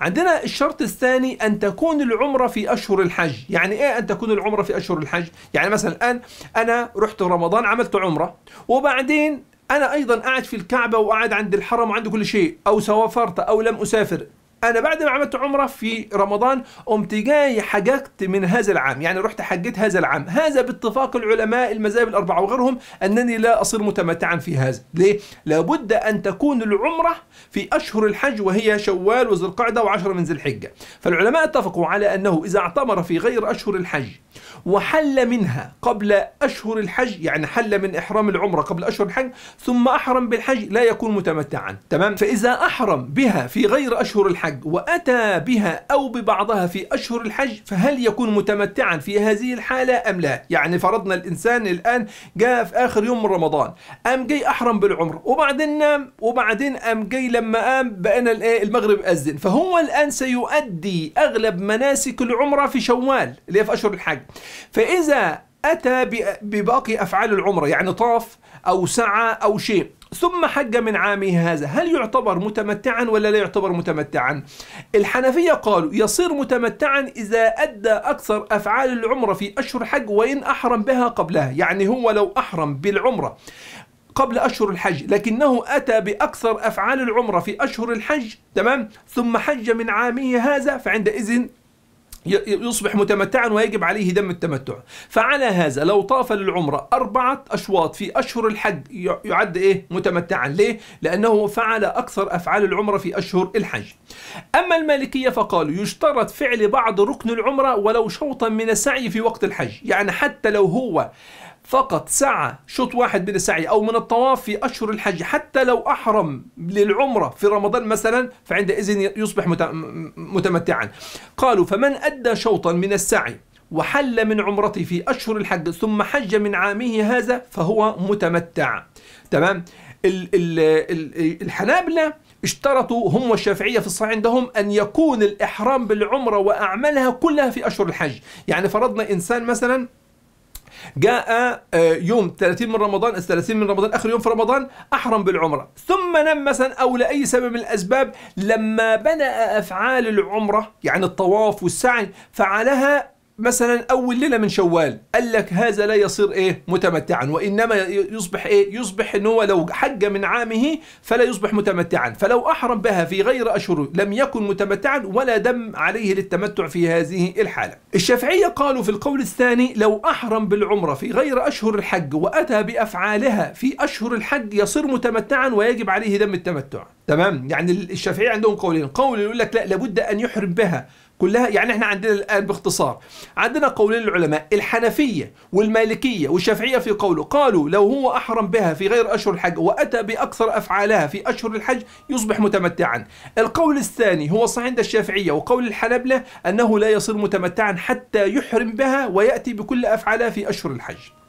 عندنا الشرط الثاني أن تكون العمرة في أشهر الحج يعني إيه أن تكون العمرة في أشهر الحج يعني مثلا الآن أنا رحت رمضان عملت عمرة وبعدين أنا أيضا قاعد في الكعبة وقاعد عند الحرم وعند كل شيء أو سافرت أو لم أسافر انا بعد ما عملت عمره في رمضان قمت جاي حججت من هذا العام يعني رحت حجيت هذا العام هذا باتفاق العلماء المذاهب الاربعه وغيرهم انني لا اصير متمتعا في هذا ليه لابد ان تكون العمره في اشهر الحج وهي شوال وذو القعده وعشر من ذي الحجه فالعلماء اتفقوا على انه اذا اعتمر في غير اشهر الحج وحل منها قبل اشهر الحج يعني حل من احرام العمره قبل اشهر الحج ثم احرم بالحج لا يكون متمتعا تمام فاذا احرم بها في غير اشهر الحج الحج وأتى بها أو ببعضها في أشهر الحج فهل يكون متمتعا في هذه الحالة أم لا يعني فرضنا الإنسان الآن جاء في آخر يوم من رمضان أم جاي أحرم بالعمر وبعدين نام وبعدين أم جاي لما قام بقينا إيه، المغرب أذن فهو الآن سيؤدي أغلب مناسك العمرة في شوال اللي هي في أشهر الحج فإذا أتى بباقي أفعال العمرة يعني طاف أو سعى أو شيء ثم حج من عامه هذا هل يعتبر متمتعا ولا لا يعتبر متمتعا الحنفية قالوا يصير متمتعا إذا أدى أكثر أفعال العمرة في أشهر حج وإن أحرم بها قبلها يعني هو لو أحرم بالعمرة قبل أشهر الحج لكنه أتى بأكثر أفعال العمرة في أشهر الحج تمام ثم حج من عامه هذا فعندئذ يصبح متمتعا ويجب عليه دم التمتع فعلى هذا لو طاف للعمرة أربعة أشواط في أشهر الحج يعد إيه متمتعا ليه؟ لأنه فعل أكثر أفعال العمرة في أشهر الحج أما المالكية فقالوا يشترط فعل بعض ركن العمرة ولو شوطا من السعي في وقت الحج يعني حتى لو هو فقط سعى شوط واحد من السعي أو من الطواف في أشهر الحج حتى لو أحرم للعمرة في رمضان مثلا فعندئذ يصبح متمتعا قالوا فمن أدى شوطا من السعي وحل من عمرته في أشهر الحج ثم حج من عامه هذا فهو متمتع تمام الحنابلة اشترطوا هم والشافعية في الصحيح عندهم أن يكون الإحرام بالعمرة وأعمالها كلها في أشهر الحج يعني فرضنا إنسان مثلا جاء آه، يوم 30 من رمضان 30 من رمضان اخر يوم في رمضان احرم بالعمره ثم نام مثلا او لاي سبب من الاسباب لما بدا افعال العمره يعني الطواف والسعي فعلها مثلا اول ليله من شوال قال لك هذا لا يصير ايه متمتعا وانما يصبح ايه يصبح ان هو لو حج من عامه فلا يصبح متمتعا فلو احرم بها في غير اشهر لم يكن متمتعا ولا دم عليه للتمتع في هذه الحاله الشافعيه قالوا في القول الثاني لو احرم بالعمره في غير اشهر الحج واتى بافعالها في اشهر الحج يصير متمتعا ويجب عليه دم التمتع تمام يعني الشافعيه عندهم قولين قول يقول لك لا لابد ان يحرم بها كلها يعني احنا عندنا الآن باختصار عندنا قولين العلماء الحنفية والمالكية والشافعية في قوله قالوا لو هو أحرم بها في غير أشهر الحج وأتى بأكثر أفعالها في أشهر الحج يصبح متمتعا القول الثاني هو صحيح عند الشافعية وقول الحنبلة أنه لا يصير متمتعا حتى يحرم بها ويأتي بكل أفعالها في أشهر الحج